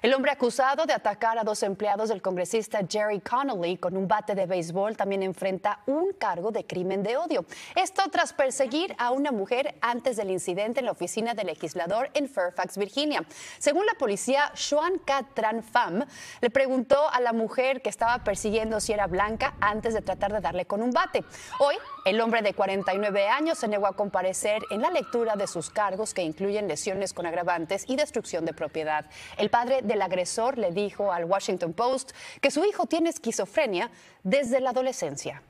El hombre acusado de atacar a dos empleados del congresista Jerry Connolly con un bate de béisbol también enfrenta un cargo de crimen de odio. Esto tras perseguir a una mujer antes del incidente en la oficina del legislador en Fairfax, Virginia. Según la policía, Sean Catran le preguntó a la mujer que estaba persiguiendo si era blanca antes de tratar de darle con un bate. Hoy, el hombre de 49 años se negó a comparecer en la lectura de sus cargos que incluyen lesiones con agravantes y destrucción de propiedad. El padre del agresor le dijo al Washington Post que su hijo tiene esquizofrenia desde la adolescencia.